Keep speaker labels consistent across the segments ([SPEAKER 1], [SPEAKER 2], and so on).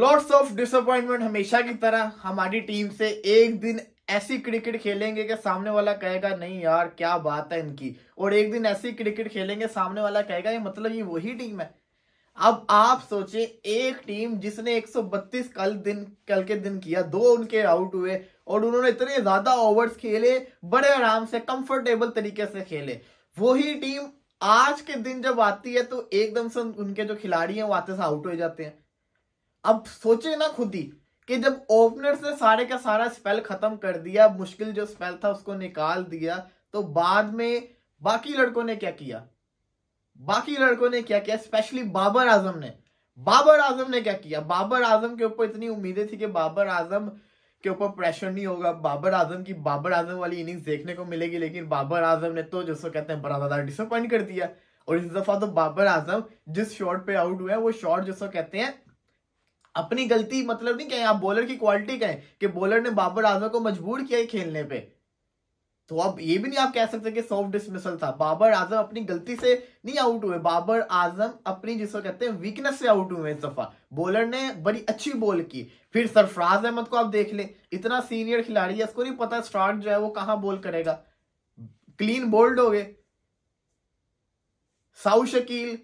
[SPEAKER 1] lots of disappointment हमेशा की तरह हमारी टीम से एक दिन ऐसी क्रिकेट खेलेंगे कि सामने वाला कहेगा नहीं यार क्या बात है इनकी और एक दिन ऐसी क्रिकेट खेलेंगे सामने वाला कहेगा ये मतलब ये वही टीम है अब आप सोचे एक टीम जिसने 132 कल दिन कल के दिन किया दो उनके आउट हुए और उन्होंने इतने ज्यादा ओवर्स खेले बड़े आराम से कंफर्टेबल तरीके से खेले वही टीम आज के दिन जब आती है तो एकदम से उनके जो खिलाड़ी हैं वो आते से आउट हो जाते हैं अब सोचे ना खुद ही कि जब ओपनर्स ने सारे का सारा स्पेल खत्म कर दिया मुश्किल जो स्पेल था उसको निकाल दिया तो बाद में बाकी लड़कों ने क्या किया बाकी लड़कों ने क्या किया स्पेशली बाबर आजम ने बाबर आजम ने क्या किया बाबर आजम के ऊपर इतनी उम्मीदें थी कि बाबर आजम के ऊपर प्रेशर नहीं होगा बाबर आजम की बाबर आजम वाली इनिंग्स देखने को मिलेगी लेकिन बाबर आजम ने तो जिसको कहते हैं बड़ा ज्यादा डिसअपॉइंट कर दिया और इस दफा तो बाबर आजम जिस शॉट पे आउट हुआ है वो शॉट जिसको कहते हैं अपनी गलती मतलब नहीं कहें आप बॉलर की क्वालिटी कहें कि बॉलर ने बाबर आजम को मजबूर किया है खेलने पे तो अब ये भी नहीं आप कह सकते कि सॉफ्ट डिसमिसल था बाबर आजम अपनी गलती से नहीं आउट हुए बाबर आजम अपनी जिसको कहते हैं वीकनेस से आउट हुए इस दफा बॉलर ने बड़ी अच्छी बॉल की फिर सरफराज अहमद को आप देख ले इतना सीनियर खिलाड़ी है इसको नहीं पता स्टार्ट जो है वो कहां बॉल करेगा क्लीन बोल्ड हो गए साउ शकील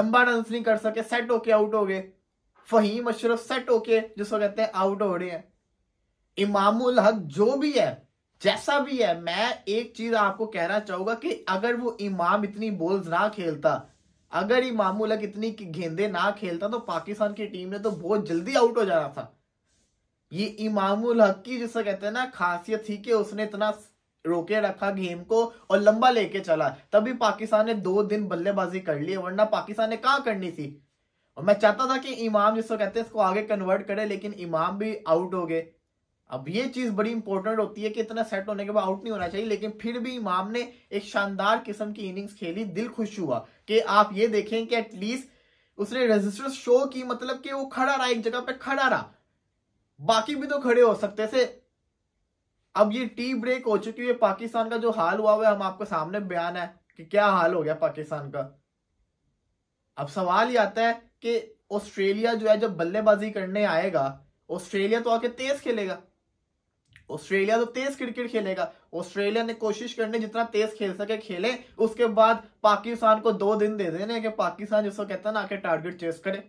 [SPEAKER 1] लंबा रन नहीं कर सके सेट होके आउट हो गए फहीम अशरफ सेट होके जिसको कहते हैं आउट हो रहे हैं इमामुल हक जो भी है जैसा भी है मैं एक चीज आपको कहना चाहूंगा कि अगर वो इमाम इतनी बोल्स ना खेलता अगर इमामुल हक इतनी गेंदे ना खेलता तो पाकिस्तान की टीम ने तो बहुत जल्दी आउट हो जाना था ये इमामुल हक की जिससे कहते हैं ना खासियत थी कि उसने इतना रोके रखा गेम को और लंबा लेके चला तभी पाकिस्तान ने दो दिन बल्लेबाजी कर ली वरना पाकिस्तान ने कहा करनी थी और मैं चाहता था कि इमाम जिसको कहते हैं इसको आगे कन्वर्ट करे लेकिन इमाम भी आउट हो गए अब ये चीज बड़ी इंपॉर्टेंट होती है कि इतना सेट होने के बाद आउट नहीं होना चाहिए लेकिन फिर भी इमाम ने एक शानदार किस्म की इनिंग्स खेली दिल खुश हुआ कि आप ये देखें कि एटलीस्ट उसने रेजिस्टेंस शो की मतलब कि वो खड़ा रहा एक जगह पे खड़ा रहा बाकी भी तो खड़े हो सकते थे अब ये टी ब्रेक हो चुकी है पाकिस्तान का जो हाल हुआ हुआ हम आपको सामने बयान है कि क्या हाल हो गया पाकिस्तान का अब सवाल ये आता है कि ऑस्ट्रेलिया जो है जब बल्लेबाजी करने आएगा ऑस्ट्रेलिया तो आके तेज खेलेगा ऑस्ट्रेलिया तो तेज क्रिकेट खेलेगा ऑस्ट्रेलिया ने कोशिश करने जितना तेज खेल सके खेले उसके बाद पाकिस्तान को दो दिन दे देने कि पाकिस्तान जिसको कहता है ना आके टारगेट चेस करे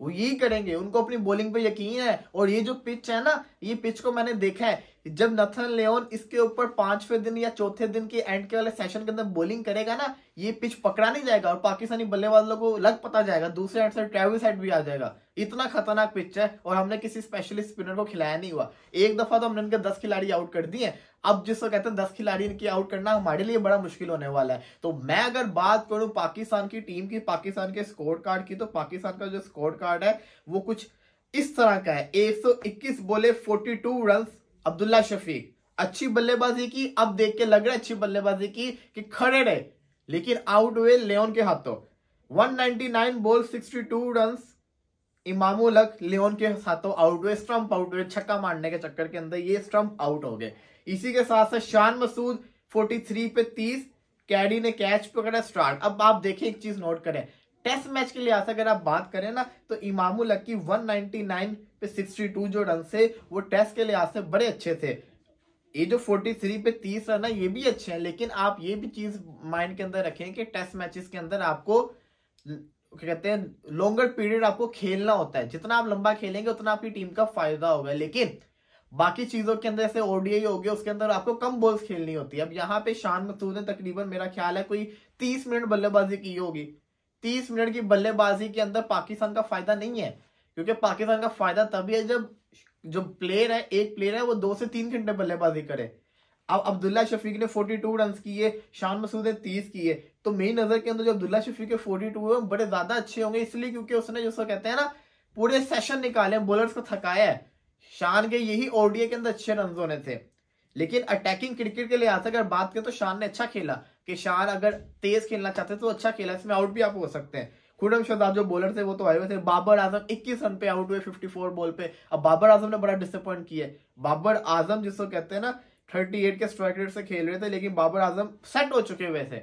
[SPEAKER 1] वो यही करेंगे उनको अपनी बॉलिंग पे यकीन है और ये जो पिच है ना ये पिच को मैंने देखा है जब नथन लेन इसके ऊपर पांचवें दिन या चौथे दिन के एंड के वाले सेशन के अंदर बॉलिंग करेगा ना ये पिच पकड़ा नहीं जाएगा और पाकिस्तानी बल्लेबाजों को लग पता जाएगा दूसरे एंड से ट्रेविस हेड भी आ जाएगा इतना खतरनाक पिच है और हमने किसी स्पेशलिस्ट स्पिनर को खिलाया नहीं हुआ एक दफा तो हमने इनके दस खिलाड़ी आउट कर दिए अब जिसको कहते हैं दस खिलाड़ी इनकी आउट करना हमारे लिए बड़ा मुश्किल होने वाला है तो मैं अगर बात करूं पाकिस्तान की टीम की पाकिस्तान के स्कोर कार्ड की तो पाकिस्तान का जो स्कोर कार्ड है वो कुछ इस तरह का है एक बोले फोर्टी टू अब्दुल्ला शफीक अच्छी बल्लेबाजी की अब देख के लग रहा है अच्छी बल्लेबाजी की कि खड़े रहे लेकिन आउट हुए लेन के हाथों 199 बॉल 62 रन इमामूल लक लियोन के हाथों आउट हुए स्ट्रम्प आउट हुए छक्का मारने के चक्कर के अंदर ये स्ट्रम्प आउट हो गए इसी के साथ साथ शान मसूद 43 पे 30 कैडी ने कैच पकड़ा स्टार्ट अब आप देखें एक चीज नोट करें टेस्ट मैच के लिए से अगर आप बात करें ना तो इमामुल लक्की 199 पे 62 जो रन से वो टेस्ट के लिहाज से बड़े अच्छे थे ये जो 43 पे 30 रन है ये भी अच्छे हैं लेकिन आप ये भी चीज माइंड के अंदर रखें कि टेस्ट मैचेस के अंदर आपको क्या कहते हैं लॉन्गर पीरियड आपको खेलना होता है जितना आप लंबा खेलेंगे उतना आपकी टीम का फायदा होगा लेकिन बाकी चीजों के अंदर जैसे ओडीआई हो गया उसके अंदर आपको कम बॉल्स खेलनी होती है अब यहाँ पे शान मसूद ने तकरीबन मेरा ख्याल है कोई तीस मिनट बल्लेबाजी की होगी तीस मिनट की बल्लेबाजी के अंदर पाकिस्तान का फायदा नहीं है क्योंकि पाकिस्तान का फायदा तभी है जब जो प्लेयर है एक प्लेयर है वो दो से तीन घंटे बल्लेबाजी करे अब अब्दुल्ला शफीक ने 42 रन किए शान मसूद ने 30 किए तो मेरी नजर के अंदर जो अब्दुल्ला शफीक के 42 हुए बड़े ज्यादा अच्छे होंगे इसलिए क्योंकि उसने जो कहते हैं ना पूरे सेशन निकाले बोलर को थकाया है शान के यही ओडीए के अंदर अच्छे रन होने थे लेकिन अटैकिंग क्रिकेट के लिहाज से अगर बात करें तो शान ने अच्छा खेला कि शान अगर तेज खेलना चाहते हैं तो अच्छा खेला इसमें आउट भी आप हो सकते हैं खुरम शहजाद जो बॉलर थे वो तो आए हुए थे बाबर आजम 21 रन पे आउट हुए 54 बॉल पे अब बाबर आजम ने बड़ा डिसअपॉइंट किया बाबर आजम जिसको कहते हैं ना 38 के स्ट्राइक रेट से खेल रहे थे लेकिन बाबर आजम सेट हो चुके हुए थे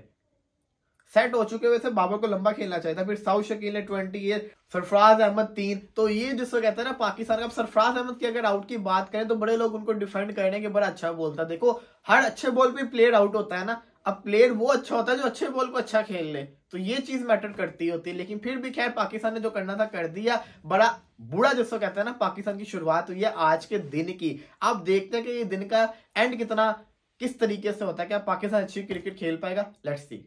[SPEAKER 1] सेट हो चुके हुए थे बाबर को लंबा खेलना चाहिए था फिर साउथ शकील ने ट्वेंटी एट सरफराज अहमद तीन तो ये जिसको कहते हैं ना पाकिस्तान का सरफराज अहमद की अगर आउट की बात करें तो बड़े लोग उनको डिफेंड करने के बड़ा अच्छा बोलता देखो हर अच्छे बॉल पे प्लेयर आउट होता है ना अब प्लेयर वो अच्छा होता है जो अच्छे बॉल को अच्छा खेल ले तो ये चीज मैटर करती होती है लेकिन फिर भी खैर पाकिस्तान ने जो करना था कर दिया बड़ा बुरा जिसको कहते हैं ना पाकिस्तान की शुरुआत हुई है आज के दिन की आप देखते हैं कि ये दिन का एंड कितना किस तरीके से होता है क्या पाकिस्तान अच्छी क्रिकेट खेल पाएगा लेट्स सी